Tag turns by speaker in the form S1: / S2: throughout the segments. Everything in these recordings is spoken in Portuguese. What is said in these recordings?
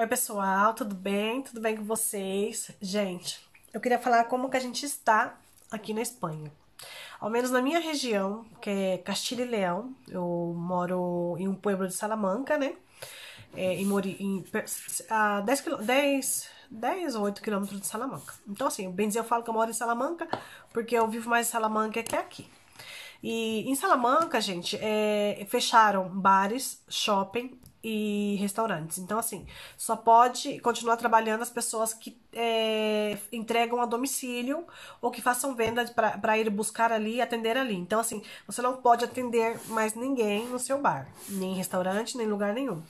S1: Oi, pessoal, tudo bem? Tudo bem com vocês? Gente, eu queria falar como que a gente está aqui na Espanha. Ao menos na minha região, que é Castilha e Leão, eu moro em um pueblo de Salamanca, né? É, e mori, em, a 10, 10, 10 ou 8 quilômetros de Salamanca. Então, assim, bem dizer, eu falo que eu moro em Salamanca, porque eu vivo mais em Salamanca que aqui. E em Salamanca, gente, é, fecharam bares, shopping e restaurantes. Então, assim, só pode continuar trabalhando as pessoas que é, entregam a domicílio ou que façam venda para ir buscar ali e atender ali. Então, assim, você não pode atender mais ninguém no seu bar, nem restaurante, nem lugar nenhum.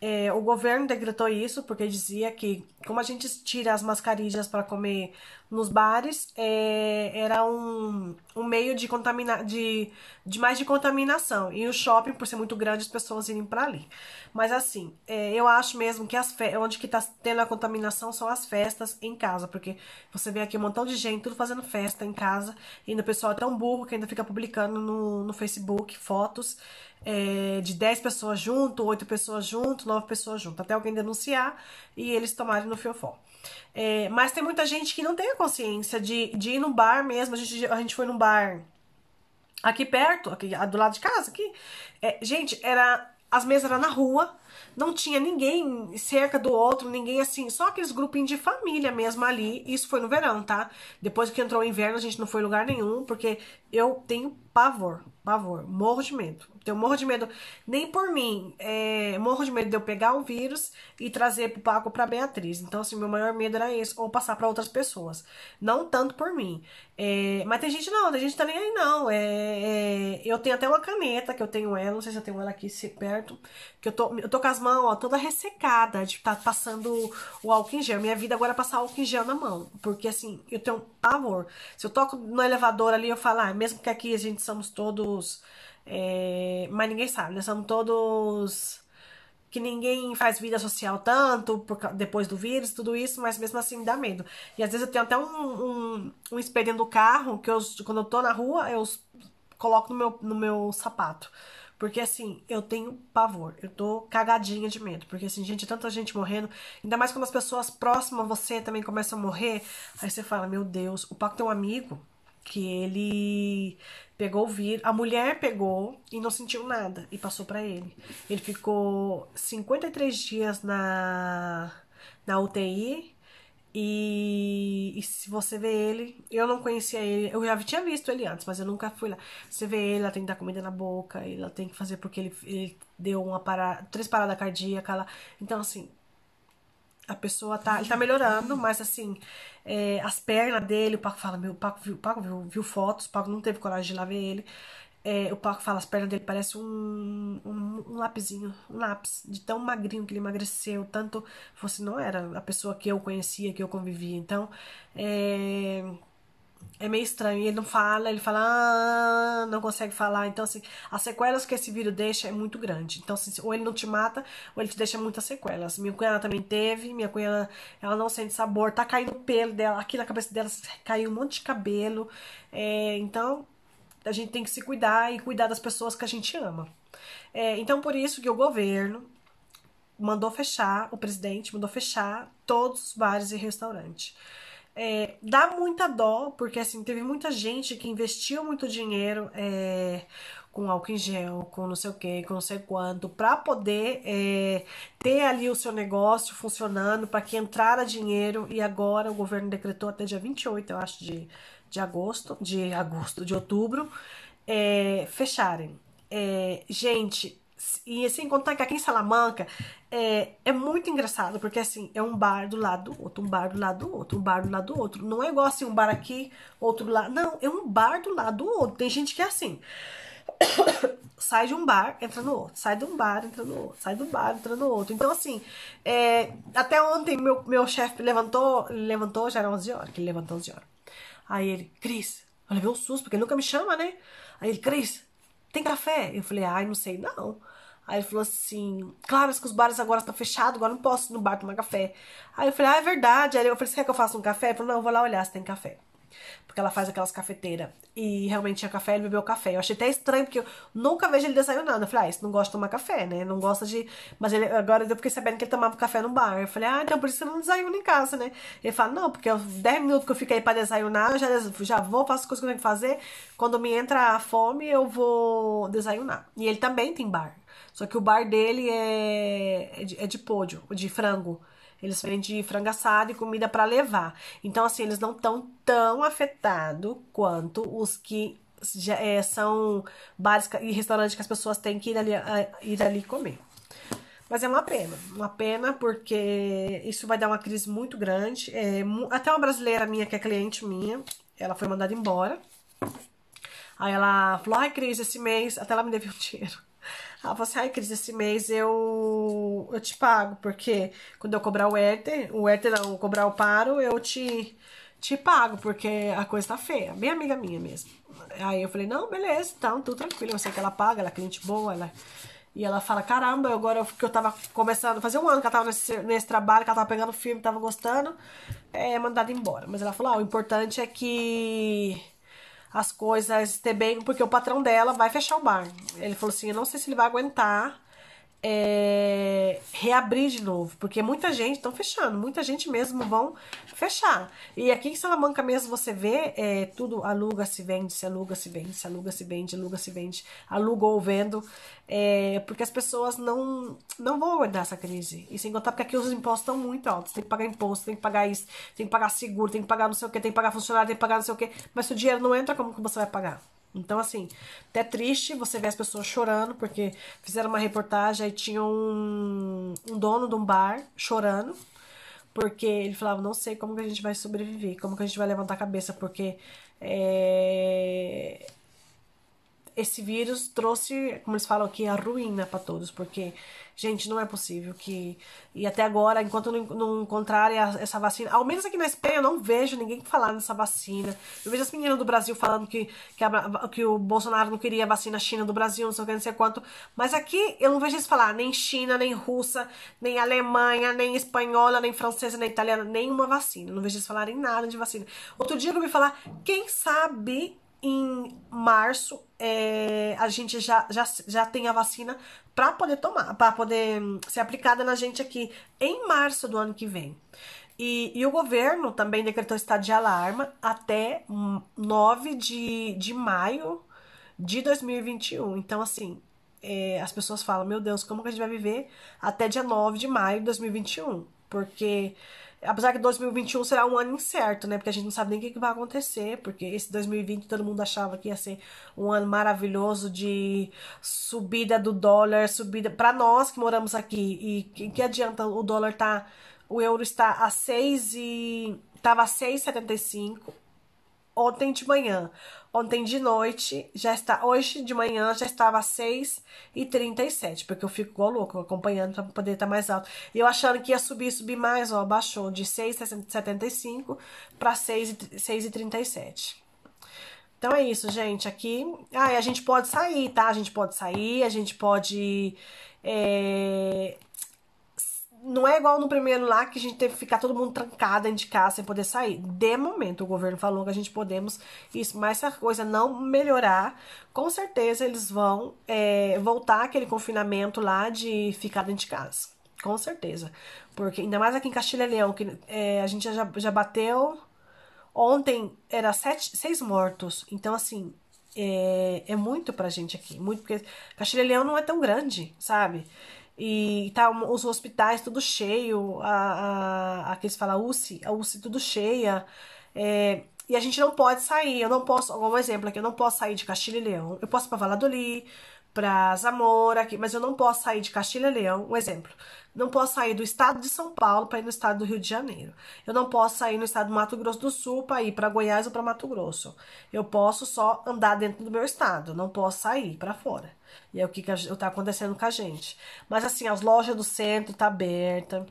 S1: É, o governo decretou isso porque dizia que, como a gente tira as mascarilhas para comer nos bares, é, era um, um meio de, contamina de, de mais de contaminação. E o shopping, por ser muito grande, as pessoas irem para ali. Mas assim, é, eu acho mesmo que as onde que tá tendo a contaminação são as festas em casa, porque você vê aqui um montão de gente tudo fazendo festa em casa, e o pessoal é tão burro que ainda fica publicando no, no Facebook fotos é, de 10 pessoas junto, 8 pessoas junto, 9 pessoas junto, até alguém denunciar e eles tomarem no fiofó. É, mas tem muita gente que não tem a consciência de, de ir no bar mesmo. A gente, a gente foi num bar aqui perto, aqui do lado de casa, aqui. É, gente, era as mesas eram na rua, não tinha ninguém cerca do outro, ninguém assim, só aqueles grupinhos de família mesmo ali. Isso foi no verão, tá? Depois que entrou o inverno, a gente não foi lugar nenhum, porque eu tenho pavor, pavor, morro de medo. Então, eu morro de medo, nem por mim, é, morro de medo de eu pegar um vírus e trazer pro Paco pra Beatriz. Então, assim, meu maior medo era esse, ou passar para outras pessoas. Não tanto por mim. É, mas tem gente não, tem gente também aí não. É, é, eu tenho até uma caneta, que eu tenho ela, não sei se eu tenho ela aqui se perto, que eu tô, eu tô com com as mãos, ó, toda ressecada, de tipo, tá passando o álcool em gel. Minha vida agora é passar álcool em gel na mão. Porque, assim, eu tenho pavor. Se eu toco no elevador ali, eu falo, ah, mesmo que aqui a gente somos todos. É... Mas ninguém sabe, né? Somos todos que ninguém faz vida social tanto por, depois do vírus, tudo isso, mas mesmo assim dá medo. E às vezes eu tenho até um, um, um espelho do carro que eu, quando eu tô na rua, eu coloco no meu, no meu sapato. Porque assim, eu tenho pavor. Eu tô cagadinha de medo. Porque assim, gente, tanta gente morrendo. Ainda mais quando as pessoas próximas a você também começam a morrer. Aí você fala, meu Deus, o Paco tem um amigo que ele pegou o vírus. A mulher pegou e não sentiu nada e passou para ele. Ele ficou 53 dias na, na UTI e, e, se você vê ele, eu não conhecia ele, eu já tinha visto ele antes, mas eu nunca fui lá. Você vê ele, ela tem que dar comida na boca, ela tem que fazer porque ele, ele deu uma três paradas cardíacas lá. Então, assim, a pessoa tá, ele tá melhorando, mas assim, é, as pernas dele, o Paco fala, meu, o Paco, viu, Paco viu, viu fotos, o Paco não teve coragem de ir lá ver ele. É, o Paco fala, as pernas dele parecem um, um, um, lapisinho, um lápis, de tão magrinho que ele emagreceu, tanto, fosse não era a pessoa que eu conhecia, que eu convivia, então, é, é meio estranho, ele não fala, ele fala, ah, não consegue falar, então, assim, as sequelas que esse vírus deixa é muito grande, então, assim, ou ele não te mata, ou ele te deixa muitas sequelas, minha cunhada também teve, minha cunhada, ela não sente sabor, tá caindo pelo dela, aqui na cabeça dela caiu um monte de cabelo, é, então a gente tem que se cuidar e cuidar das pessoas que a gente ama. É, então, por isso que o governo mandou fechar, o presidente mandou fechar todos os bares e restaurantes. É, dá muita dó, porque assim, teve muita gente que investiu muito dinheiro é, com álcool em gel, com não sei o que, com não sei quanto, para poder é, ter ali o seu negócio funcionando, para que entrara dinheiro, e agora o governo decretou até dia 28, eu acho, de de agosto, de agosto, de outubro, é, fecharem. É, gente, e assim, contar que tá aqui em Salamanca é, é muito engraçado, porque assim, é um bar do lado do outro, um bar do lado do outro, um bar do lado do outro. Não é igual assim, um bar aqui, outro lá. Não, é um bar do lado do outro. Tem gente que é assim. sai de um bar, entra no outro, sai de um bar, entra no outro, sai do bar, entra no outro. Então, assim, é, até ontem meu, meu chefe levantou, levantou, já era 11 horas, que ele levantou 11 horas. Aí ele, Cris, eu levei um susto, porque ele nunca me chama, né? Aí ele, Cris, tem café? Eu falei, ai, não sei não. Aí ele falou assim, claro, que os bares agora estão fechados, agora não posso ir no bar tomar café. Aí eu falei, ah, é verdade. Aí eu falei, você quer que eu faça um café? Ele falou, não, eu vou lá olhar se tem café. Porque ela faz aquelas cafeteiras. E realmente tinha café, ele bebeu café. Eu achei até estranho, porque eu nunca vejo ele desenhando Eu falei, ah, esse não gosta de tomar café, né? Não gosta de. Mas ele, agora eu fiquei sabendo que ele tomava café no bar. Eu falei, ah, então por isso você não desayuna em casa, né? Ele fala, não, porque 10 minutos que eu fiquei pra desayunar, eu já, já vou, faço as coisas que eu tenho que fazer. Quando me entra a fome, eu vou desayunar. E ele também tem bar. Só que o bar dele é, é de, é de pódio, de frango. Eles vendem frango assado e comida para levar. Então, assim, eles não estão tão afetados quanto os que é, são bares e restaurantes que as pessoas têm que ir ali, é, ir ali comer. Mas é uma pena, uma pena porque isso vai dar uma crise muito grande. É, até uma brasileira minha, que é cliente minha, ela foi mandada embora. Aí ela falou, ai Cris, esse mês, até ela me devia um dinheiro. Ela falou assim: ai, Cris, esse mês eu, eu te pago, porque quando eu cobrar o ERTE, o ERTE não, cobrar o paro, eu te, te pago, porque a coisa tá feia. Bem amiga minha mesmo. Aí eu falei: não, beleza, então, tudo tranquilo. Eu sei que ela paga, ela é cliente boa, ela. É- e ela fala: caramba, agora que eu tava começando, fazia um ano que ela tava nesse, nesse trabalho, que ela tava pegando filme, tava gostando, é mandada embora. Mas ela falou: ah, o importante é que as coisas, ter bem, porque o patrão dela vai fechar o bar. Ele falou assim: eu não sei se ele vai aguentar é, reabrir de novo, porque muita gente estão fechando, muita gente mesmo vão fechar. E aqui em Salamanca mesmo você vê é, tudo aluga, se vende, se aluga, se vende, se aluga, se vende, aluga, se vende, aluga ou vendo, é, porque as pessoas não, não vão aguentar essa crise. E sem contar porque aqui os impostos estão muito altos, tem que pagar imposto, tem que pagar isso, tem que pagar seguro, tem que pagar não sei o que, tem que pagar funcionário, tem que pagar não sei o que, mas se o dinheiro não entra, como que você vai pagar? Então, assim, até triste você ver as pessoas chorando, porque fizeram uma reportagem e tinha um, um dono de um bar chorando, porque ele falava, não sei como que a gente vai sobreviver, como que a gente vai levantar a cabeça, porque é, esse vírus trouxe, como eles falam aqui, a ruína para todos, porque, gente, não é possível que. E até agora, enquanto não, não encontrarem a, essa vacina, ao menos aqui na Espanha, eu não vejo ninguém falar nessa vacina. Eu vejo as meninas do Brasil falando que, que, a, que o Bolsonaro não queria a vacina China do Brasil, não sei o que, não sei quanto. Mas aqui eu não vejo eles falar nem China, nem russa, nem Alemanha, nem espanhola, nem francesa, nem italiana, nenhuma vacina. Eu não vejo eles falarem nada de vacina. Outro dia eu me falar, quem sabe em março é, a gente já, já, já tem a vacina para poder tomar, para poder hum, ser aplicada na gente aqui em março do ano que vem. E, e o governo também decretou estado de alarma até 9 hum, de, de maio de 2021. Então, assim, é, as pessoas falam: Meu Deus, como que a gente vai viver até dia 9 de maio de 2021? Porque Apesar que 2021 será um ano incerto, né? Porque a gente não sabe nem o que, vai acontecer, porque esse 2020 todo mundo achava que ia ser um ano maravilhoso de subida do dólar, subida. Para nós que moramos aqui, e que, que adianta o dólar tá. O euro está a 6 e. Tava a 6,75 ontem de manhã. Ontem de noite, já está. Hoje de manhã já estava às 6h37, porque eu fico igual louco acompanhando para poder estar mais alto. E eu achando que ia subir, subir mais, ó, baixou de 6,75 para 6,37. Então é isso, gente. Aqui. Ah, a gente pode sair, tá? A gente pode sair, a gente pode. É não é igual no primeiro lá que a gente teve que ficar todo mundo trancado dentro de casa sem poder sair. De momento, o governo falou que a gente podemos isso, mas se a coisa não melhorar, com certeza eles vão é, voltar aquele confinamento lá de ficar dentro de casa. Com certeza. Porque ainda mais aqui em Castilha e Leão, que é, a gente já, já bateu. Ontem era sete, seis mortos. Então, assim, é, é muito pra gente aqui. Muito, porque Castilha e Leão não é tão grande, sabe? e tá os hospitais tudo cheio, a, a, aqueles que eles falam UCI, a UCI tudo cheia, é, e a gente não pode sair, eu não posso, um exemplo aqui, eu não posso sair de Castilho e Leão, eu posso ir pra Valladolid, para Zamora, aqui, mas eu não posso sair de Castilha e Leão, um exemplo. Não posso sair do estado de São Paulo para ir no estado do Rio de Janeiro. Eu não posso sair no estado do Mato Grosso do Sul para ir para Goiás ou para Mato Grosso. Eu posso só andar dentro do meu estado, não posso sair para fora. E é o que está acontecendo com a gente. Mas assim, as lojas do centro tá aberta.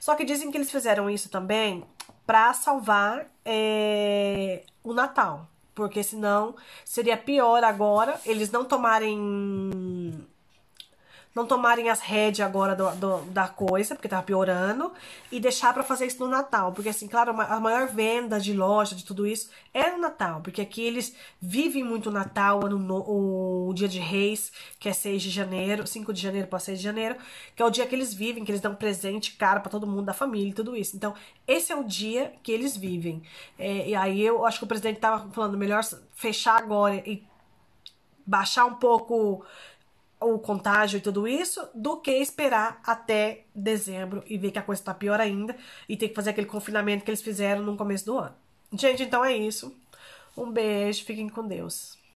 S1: Só que dizem que eles fizeram isso também para salvar é, o Natal. Porque senão seria pior agora eles não tomarem não tomarem as rédeas agora do, do, da coisa, porque tava piorando, e deixar para fazer isso no Natal. Porque, assim, claro, a maior venda de loja, de tudo isso, é no Natal, porque aqui eles vivem muito o Natal, o, o dia de reis, que é 6 de janeiro, 5 de janeiro para 6 de janeiro, que é o dia que eles vivem, que eles dão presente cara para todo mundo da família e tudo isso. Então, esse é o dia que eles vivem. É, e aí eu acho que o presidente tava falando melhor fechar agora e baixar um pouco o contágio e tudo isso, do que esperar até dezembro e ver que a coisa tá pior ainda e ter que fazer aquele confinamento que eles fizeram no começo do ano. Gente, então é isso. Um beijo, fiquem com Deus.